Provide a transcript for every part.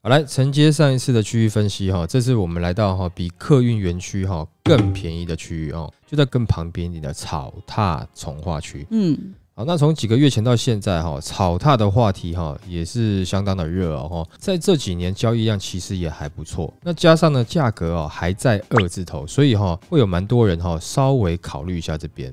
好，来承接上一次的区域分析哈，这次我们来到哈比客运园区哈更便宜的区域哦，就在更旁边一点的草踏从化区。嗯，好，那从几个月前到现在哈，草踏的话题哈也是相当的热哦。在这几年交易量其实也还不错，那加上呢价格哦还在二字头，所以哈会有蛮多人哈稍微考虑一下这边。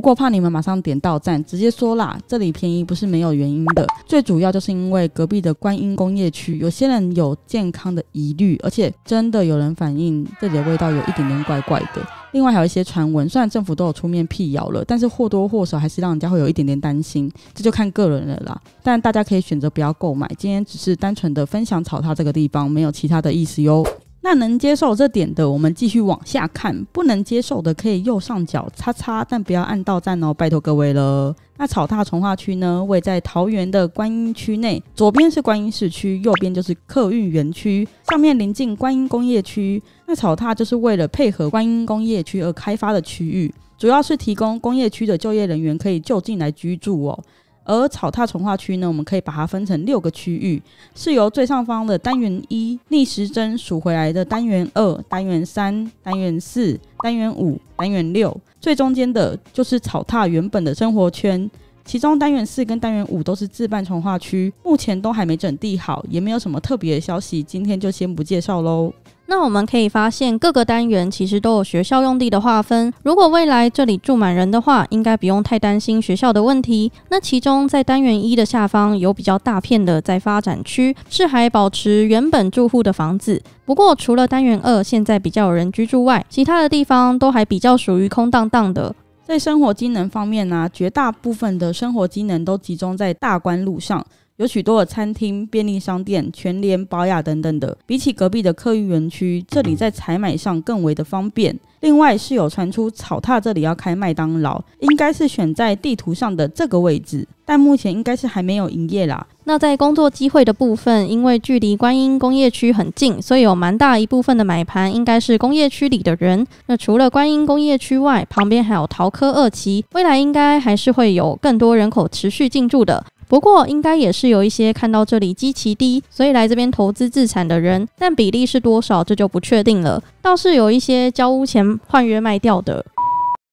不过怕你们马上点到赞，直接说啦，这里便宜不是没有原因的，最主要就是因为隔壁的观音工业区，有些人有健康的疑虑，而且真的有人反映这里的味道有一点点怪怪的。另外还有一些传闻，虽然政府都有出面辟谣了，但是或多或少还是让人家会有一点点担心，这就看个人了啦。但大家可以选择不要购买，今天只是单纯的分享草塔这个地方，没有其他的意思哟。那能接受这点的，我们继续往下看；不能接受的，可以右上角叉叉，但不要按到赞哦，拜托各位了。那草踏从化区呢，位在桃园的观音区内，左边是观音市区，右边就是客运园区，上面临近观音工业区。那草踏就是为了配合观音工业区而开发的区域，主要是提供工业区的就业人员可以就近来居住哦。而草踏从化区呢，我们可以把它分成六个区域，是由最上方的单元一逆时针数回来的单元二、单元三、单元四、单元五、单元六。最中间的就是草踏原本的生活圈，其中单元四跟单元五都是自办从化区，目前都还没整地好，也没有什么特别的消息，今天就先不介绍喽。那我们可以发现，各个单元其实都有学校用地的划分。如果未来这里住满人的话，应该不用太担心学校的问题。那其中在单元一的下方有比较大片的在发展区，是还保持原本住户的房子。不过除了单元二现在比较有人居住外，其他的地方都还比较属于空荡荡的。在生活机能方面呢，绝大部分的生活机能都集中在大关路上。有许多的餐厅、便利商店、全联、保养等等的。比起隔壁的客运园区，这里在采买上更为的方便。另外是有传出草踏这里要开麦当劳，应该是选在地图上的这个位置，但目前应该是还没有营业啦。那在工作机会的部分，因为距离观音工业区很近，所以有蛮大一部分的买盘应该是工业区里的人。那除了观音工业区外，旁边还有桃科二期，未来应该还是会有更多人口持续进驻的。不过，应该也是有一些看到这里基期低，所以来这边投资自产的人，但比例是多少，这就不确定了。倒是有一些交屋钱换约卖掉的，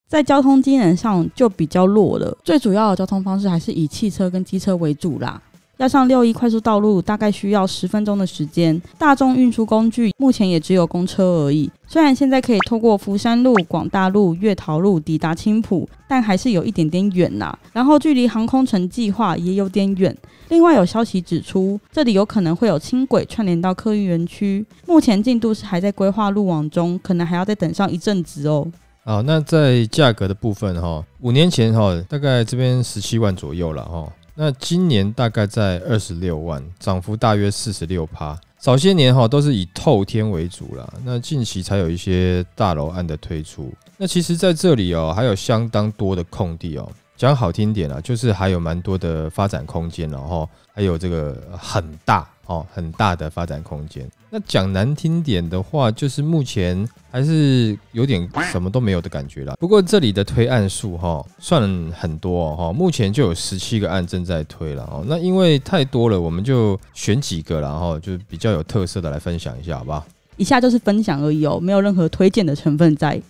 在交通机能上就比较弱了。最主要的交通方式还是以汽车跟机车为主啦。加上六一快速道路，大概需要十分钟的时间。大众运输工具目前也只有公车而已。虽然现在可以透过福山路、广大路、月桃路抵达青浦，但还是有一点点远呐。然后距离航空城计划也有点远。另外有消息指出，这里有可能会有轻轨串联到客运园区。目前进度是还在规划路网中，可能还要再等上一阵子哦。好，那在价格的部分哈，五年前哈，大概这边十七万左右了哈。那今年大概在二十六万，涨幅大约四十六趴。早些年哈都是以透天为主啦，那近期才有一些大楼案的推出。那其实在这里哦，还有相当多的空地哦，讲好听点啦，就是还有蛮多的发展空间，然后还有这个很大。哦，很大的发展空间。那讲难听点的话，就是目前还是有点什么都没有的感觉了。不过这里的推案数哈，算很多哈，目前就有十七个案正在推了哦。那因为太多了，我们就选几个然后就比较有特色的来分享一下，好不好？以下就是分享而已哦，没有任何推荐的成分在。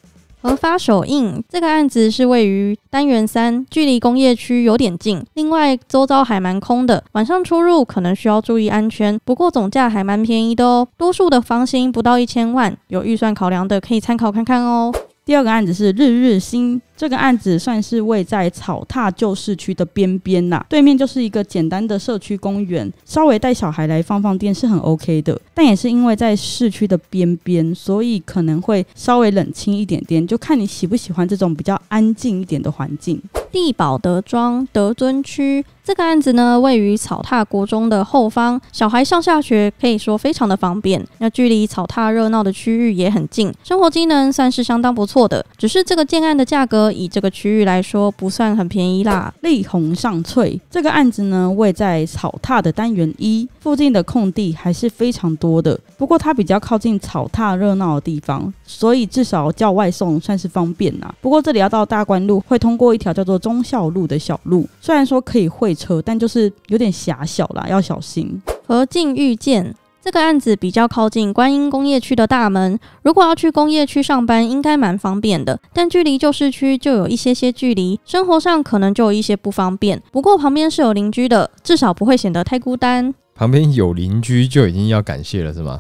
文发首映这个案子是位于单元三，距离工业区有点近。另外，周遭还蛮空的，晚上出入可能需要注意安全。不过总价还蛮便宜的哦，多数的房型不到一千万，有预算考量的可以参考看看哦。第二个案子是日日新。这个案子算是位在草踏旧市区的边边啦，对面就是一个简单的社区公园，稍微带小孩来放放电是很 OK 的。但也是因为在市区的边边，所以可能会稍微冷清一点点，就看你喜不喜欢这种比较安静一点的环境。地宝德庄德尊区这个案子呢，位于草踏国中的后方，小孩上下学可以说非常的方便。那距离草踏热闹的区域也很近，生活机能算是相当不错的。只是这个建案的价格。以这个区域来说，不算很便宜啦。丽红上翠这个案子呢，位在草踏的单元一附近的空地还是非常多的。不过它比较靠近草踏热闹的地方，所以至少叫外送算是方便啦。不过这里要到大关路，会通过一条叫做忠孝路的小路，虽然说可以会车，但就是有点狭小啦，要小心。何靖遇见。这个案子比较靠近观音工业区的大门，如果要去工业区上班，应该蛮方便的。但距离旧市区就有一些些距离，生活上可能就有一些不方便。不过旁边是有邻居的，至少不会显得太孤单。旁边有邻居就已经要感谢了，是吗？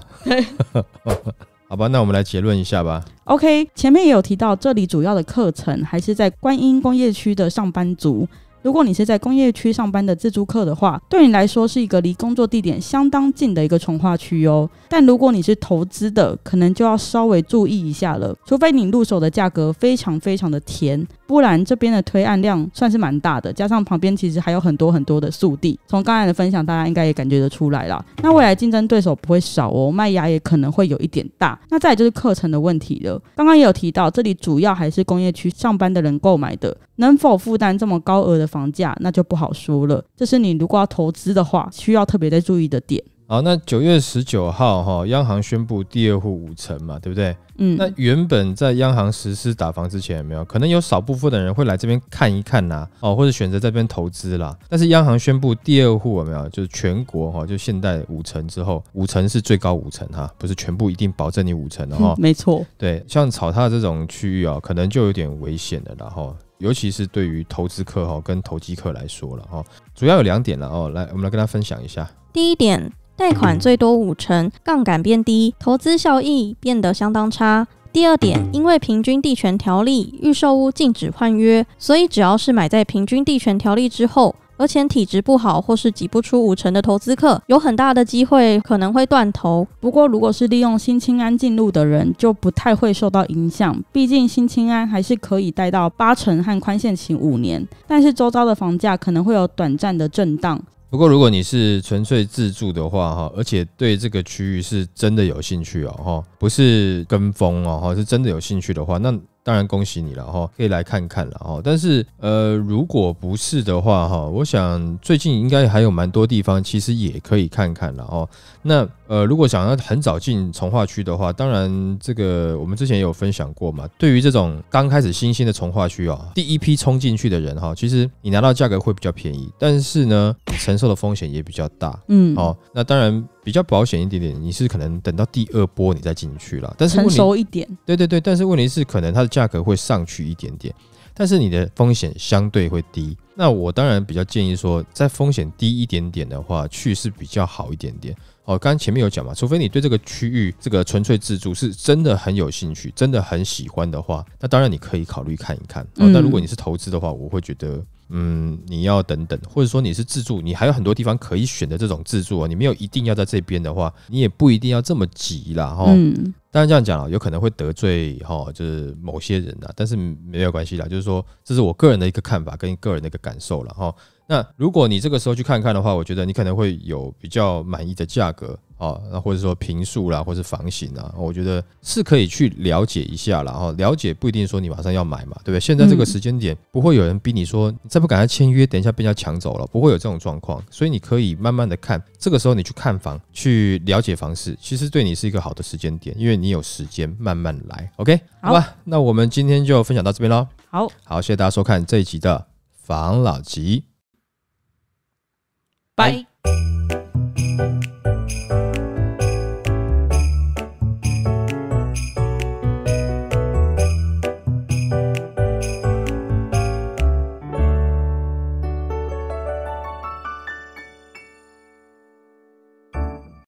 好吧，那我们来结论一下吧。OK，前面也有提到，这里主要的课程还是在观音工业区的上班族。如果你是在工业区上班的自助客的话，对你来说是一个离工作地点相当近的一个从化区哦。但如果你是投资的，可能就要稍微注意一下了，除非你入手的价格非常非常的甜。不然这边的推案量算是蛮大的，加上旁边其实还有很多很多的速递，从刚才的分享，大家应该也感觉得出来啦。那未来竞争对手不会少哦，卖牙也可能会有一点大。那再就是课程的问题了，刚刚也有提到，这里主要还是工业区上班的人购买的，能否负担这么高额的房价，那就不好说了。这是你如果要投资的话，需要特别在注意的点。好，那九月十九号哈，央行宣布第二户五成嘛，对不对？嗯。那原本在央行实施打房之前，有没有可能有少部分的人会来这边看一看呐？哦，或者选择这边投资啦？但是央行宣布第二户有没有？就是全国哈，就现代五成之后，五成是最高五成哈，不是全部一定保证你五成的哈。没错。对，像炒它这种区域啊，可能就有点危险的了哈。尤其是对于投资客哈跟投机客来说了哈，主要有两点了哦，来我们来跟他分享一下。第一点。贷款最多五成，杠杆变低，投资效益变得相当差。第二点，因为平均地权条例预售屋禁止换约，所以只要是买在平均地权条例之后，而且体质不好或是挤不出五成的投资客，有很大的机会可能会断头。不过，如果是利用新清安进入的人，就不太会受到影响，毕竟新清安还是可以贷到八成和宽限期五年，但是周遭的房价可能会有短暂的震荡。不过，如果你是纯粹自住的话，哈，而且对这个区域是真的有兴趣哦，哈，不是跟风哦，哈，是真的有兴趣的话，那。当然恭喜你了哈，可以来看看了哈。但是呃，如果不是的话哈，我想最近应该还有蛮多地方其实也可以看看了哦。那呃，如果想要很早进从化区的话，当然这个我们之前有分享过嘛。对于这种刚开始新兴的从化区哦，第一批冲进去的人哈，其实你拿到价格会比较便宜，但是呢，承受的风险也比较大。嗯，哦，那当然。比较保险一点点，你是可能等到第二波你再进去了。但是成熟一点，对对对，但是问题是可能它的价格会上去一点点，但是你的风险相对会低。那我当然比较建议说，在风险低一点点的话去是比较好一点点。好，刚刚前面有讲嘛，除非你对这个区域这个纯粹自助是真的很有兴趣，真的很喜欢的话，那当然你可以考虑看一看。但如果你是投资的话，我会觉得。嗯，你要等等，或者说你是自助，你还有很多地方可以选择这种自助啊。你没有一定要在这边的话，你也不一定要这么急了哈。当然这样讲了，有可能会得罪哈，就是某些人呐。但是没有关系啦，就是说这是我个人的一个看法跟个人的一个感受了哈。那如果你这个时候去看看的话，我觉得你可能会有比较满意的价格啊，那或者说平数啦，或是房型啊，我觉得是可以去了解一下啦。哈。了解不一定说你马上要买嘛，对不对？现在这个时间点不会有人逼你说你再不赶快签约，等一下被人家抢走了，不会有这种状况。所以你可以慢慢的看，这个时候你去看房去了解房市，其实对你是一个好的时间点，因为你。你有时间慢慢来，OK？好吧，那我们今天就分享到这边喽。好好，谢谢大家收看这一集的防老集，拜。